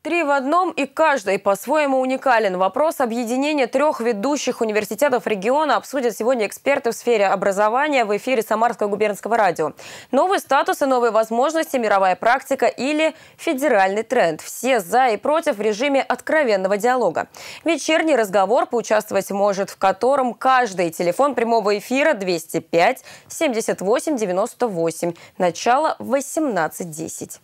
Три в одном и каждый по-своему уникален. Вопрос объединения трех ведущих университетов региона обсудят сегодня эксперты в сфере образования в эфире Самарского губернского радио. Новые статусы, новые возможности, мировая практика или федеральный тренд. Все за и против в режиме откровенного диалога. Вечерний разговор поучаствовать может в котором каждый. Телефон прямого эфира 205 78 98. Начало 18.10.